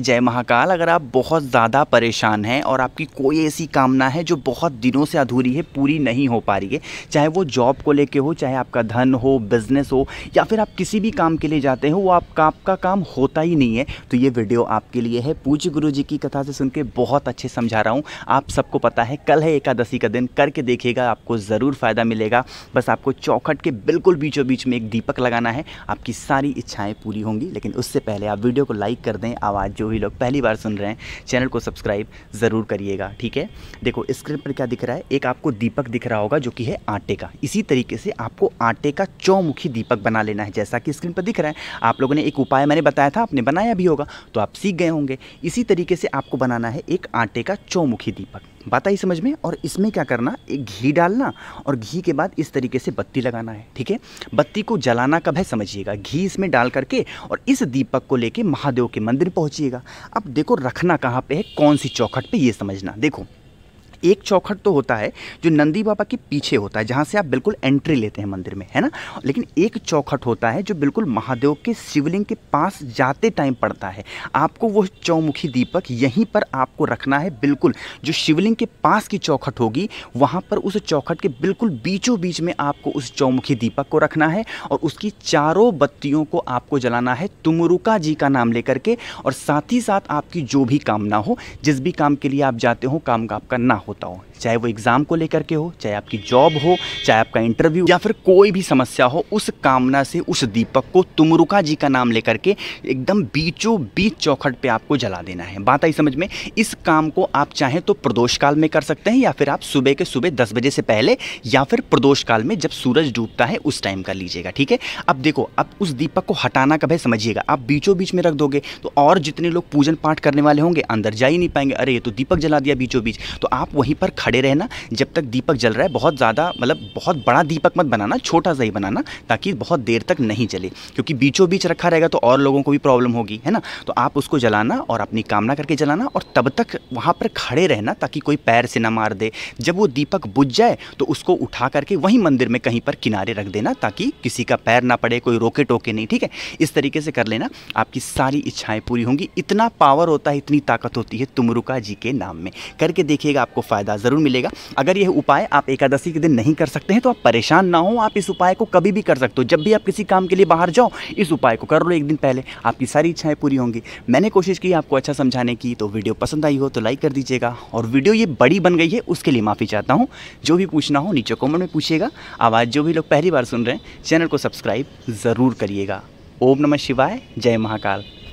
जय महाकाल अगर आप बहुत ज़्यादा परेशान हैं और आपकी कोई ऐसी कामना है जो बहुत दिनों से अधूरी है पूरी नहीं हो पा रही है चाहे वो जॉब को लेके हो चाहे आपका धन हो बिजनेस हो या फिर आप किसी भी काम के लिए जाते हो वो आपका आपका काम होता ही नहीं है तो ये वीडियो आपके लिए है पूज्य गुरु जी की कथा से सुन के बहुत अच्छे समझा रहा हूँ आप सबको पता है कल है एकादशी का दिन करके देखिएगा आपको ज़रूर फ़ायदा मिलेगा बस आपको चौखट के बिल्कुल बीचों बीच में एक दीपक लगाना है आपकी सारी इच्छाएँ पूरी होंगी लेकिन उससे पहले आप वीडियो को लाइक कर दें आवाज़ जो भी लोग पहली बार सुन रहे हैं चैनल को सब्सक्राइब ज़रूर करिएगा ठीक है देखो स्क्रीन पर क्या दिख रहा है एक आपको दीपक दिख रहा होगा जो कि है आटे का इसी तरीके से आपको आटे का चौमुखी दीपक बना लेना है जैसा कि स्क्रीन पर दिख रहा है आप लोगों ने एक उपाय मैंने बताया था आपने बनाया भी होगा तो आप सीख गए होंगे इसी तरीके से आपको बनाना है एक आटे का चौमुखी दीपक बात आई समझ में और इसमें क्या करना एक घी डालना और घी के बाद इस तरीके से बत्ती लगाना है ठीक है बत्ती को जलाना कब है समझिएगा घी इसमें डाल करके और इस दीपक को लेके महादेव के मंदिर पहुँचिएगा अब देखो रखना कहाँ पर है कौन सी चौखट पर ये समझना देखो एक चौखट तो होता है जो नंदी बाबा के पीछे होता है जहाँ से आप बिल्कुल एंट्री लेते हैं मंदिर में है ना लेकिन एक चौखट होता है जो बिल्कुल महादेव के शिवलिंग के पास जाते टाइम पड़ता है आपको वो चौमुखी दीपक यहीं पर आपको रखना है बिल्कुल जो शिवलिंग के पास की चौखट होगी वहाँ पर उस चौखट के बिल्कुल बीचों बीच में आपको उस चौमुखी दीपक को रखना है और उसकी चारों बत्तियों को आपको जलाना है तुमरुका जी का नाम लेकर के और साथ ही साथ आपकी जो भी कामना हो जिस भी काम के लिए आप जाते हो काम का आपका ना हो होता हो चाहे वो एग्ज़ाम को लेकर के हो चाहे आपकी जॉब हो चाहे आपका इंटरव्यू या फिर कोई भी समस्या हो उस कामना से उस दीपक को तुमरुका जी का नाम लेकर के एकदम बीचों बीच चौखट पे आपको जला देना है बात आई समझ में इस काम को आप चाहें तो प्रदोष काल में कर सकते हैं या फिर आप सुबह के सुबह दस बजे से पहले या फिर प्रदोष काल में जब सूरज डूबता है उस टाइम कर लीजिएगा ठीक है अब देखो अब उस दीपक को हटाना कभी समझिएगा आप बीचों बीच में रख दोगे तो और जितने लोग पूजन पाठ करने वाले होंगे अंदर जा ही नहीं पाएंगे अरे ये तो दीपक जला दिया बीचों बीच तो आप वहीं पर खड़े रहना जब तक दीपक जल रहा है बहुत ज़्यादा मतलब बहुत बड़ा दीपक मत बनाना छोटा सा ही बनाना ताकि बहुत देर तक नहीं जले क्योंकि बीचों बीच रखा रहेगा तो और लोगों को भी प्रॉब्लम होगी है ना तो आप उसको जलाना और अपनी कामना करके जलाना और तब तक वहाँ पर खड़े रहना ताकि कोई पैर से ना मार दे जब वो दीपक बुझ जाए तो उसको उठा करके वहीं मंदिर में कहीं पर किनारे रख देना ताकि किसी का पैर ना पड़े कोई रोके टोके नहीं ठीक है इस तरीके से कर लेना आपकी सारी इच्छाएं पूरी होंगी इतना पावर होता है इतनी ताकत होती है तुमरुका जी के नाम में करके देखिएगा आपको फ़ायदा ज़रूर मिलेगा अगर यह उपाय आप एकादशी के दिन नहीं कर सकते हैं तो आप परेशान ना हो आप इस उपाय को कभी भी कर सकते हो जब भी आप किसी काम के लिए बाहर जाओ इस उपाय को कर लो एक दिन पहले आपकी सारी इच्छाएँ पूरी होंगी मैंने कोशिश की आपको अच्छा समझाने की तो वीडियो पसंद आई हो तो लाइक कर दीजिएगा और वीडियो ये बड़ी बन गई है उसके लिए माफ़ी चाहता हूँ जो भी पूछना हो नीचे कॉमेंट में पूछिएगा आवाज़ जो भी लोग पहली बार सुन रहे हैं चैनल को सब्सक्राइब ज़रूर करिएगा ओम नमः शिवाय जय महाकाल